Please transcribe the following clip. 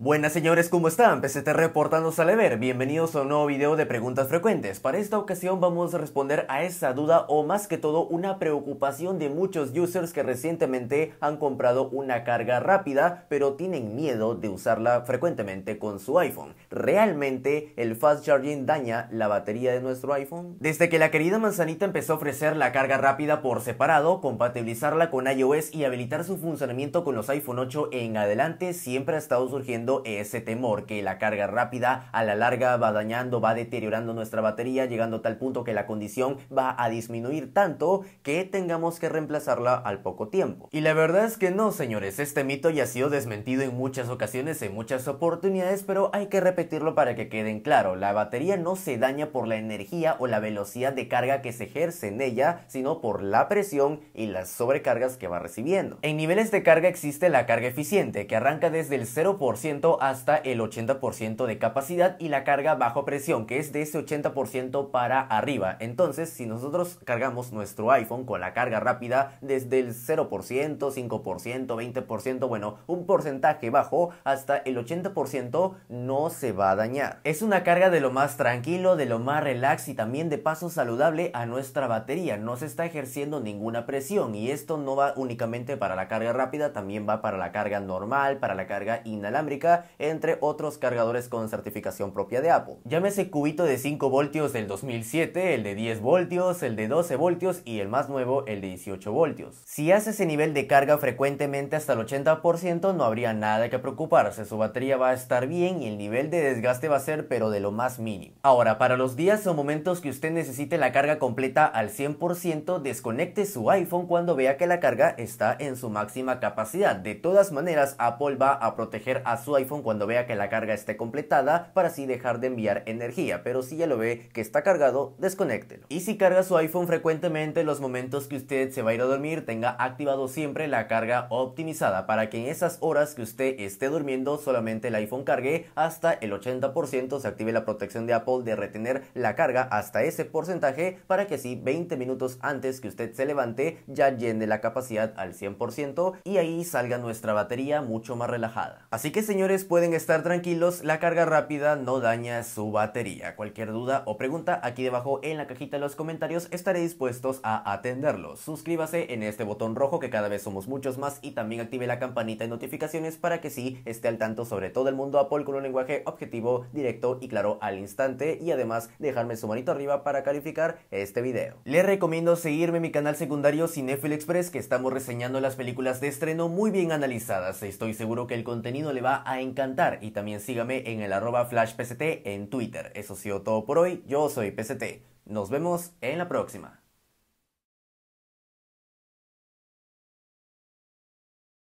Buenas señores, ¿cómo están? PCT reportando a ver. Bienvenidos a un nuevo video de preguntas frecuentes. Para esta ocasión vamos a responder a esa duda o más que todo una preocupación de muchos users que recientemente han comprado una carga rápida pero tienen miedo de usarla frecuentemente con su iPhone. ¿Realmente el fast charging daña la batería de nuestro iPhone? Desde que la querida manzanita empezó a ofrecer la carga rápida por separado, compatibilizarla con iOS y habilitar su funcionamiento con los iPhone 8 en adelante siempre ha estado surgiendo ese temor que la carga rápida a la larga va dañando, va deteriorando nuestra batería, llegando a tal punto que la condición va a disminuir tanto que tengamos que reemplazarla al poco tiempo. Y la verdad es que no, señores, este mito ya ha sido desmentido en muchas ocasiones, en muchas oportunidades, pero hay que repetirlo para que queden claro, la batería no se daña por la energía o la velocidad de carga que se ejerce en ella, sino por la presión y las sobrecargas que va recibiendo. En niveles de carga existe la carga eficiente, que arranca desde el 0% hasta el 80% de capacidad y la carga bajo presión, que es de ese 80% para arriba. Entonces, si nosotros cargamos nuestro iPhone con la carga rápida desde el 0%, 5%, 20%, bueno, un porcentaje bajo hasta el 80% no se va a dañar. Es una carga de lo más tranquilo, de lo más relax y también de paso saludable a nuestra batería. No se está ejerciendo ninguna presión y esto no va únicamente para la carga rápida, también va para la carga normal, para la carga inalámbrica entre otros cargadores con certificación propia de Apple. Llámese cubito de 5 voltios del 2007, el de 10 voltios, el de 12 voltios y el más nuevo, el de 18 voltios. Si hace ese nivel de carga frecuentemente hasta el 80%, no habría nada que preocuparse, su batería va a estar bien y el nivel de desgaste va a ser pero de lo más mínimo. Ahora, para los días o momentos que usted necesite la carga completa al 100%, desconecte su iPhone cuando vea que la carga está en su máxima capacidad. De todas maneras, Apple va a proteger a su iPhone cuando vea que la carga esté completada para así dejar de enviar energía, pero si ya lo ve que está cargado, desconéctelo. Y si carga su iPhone frecuentemente, los momentos que usted se va a ir a dormir tenga activado siempre la carga optimizada para que en esas horas que usted esté durmiendo solamente el iPhone cargue hasta el 80% se active la protección de Apple de retener la carga hasta ese porcentaje para que así 20 minutos antes que usted se levante ya llene la capacidad al 100% y ahí salga nuestra batería mucho más relajada. Así que señor pueden estar tranquilos, la carga rápida no daña su batería. Cualquier duda o pregunta aquí debajo en la cajita de los comentarios estaré dispuesto a atenderlos. Suscríbase en este botón rojo que cada vez somos muchos más y también active la campanita de notificaciones para que sí esté al tanto sobre todo el mundo Apple con un lenguaje objetivo, directo y claro al instante y además dejarme su manito arriba para calificar este video. Les recomiendo seguirme en mi canal secundario Cinefil Express que estamos reseñando las películas de estreno muy bien analizadas. Estoy seguro que el contenido le va a encantar. Y también sígame en el arroba flashpct en Twitter. Eso ha sido todo por hoy. Yo soy PCT. Nos vemos en la próxima.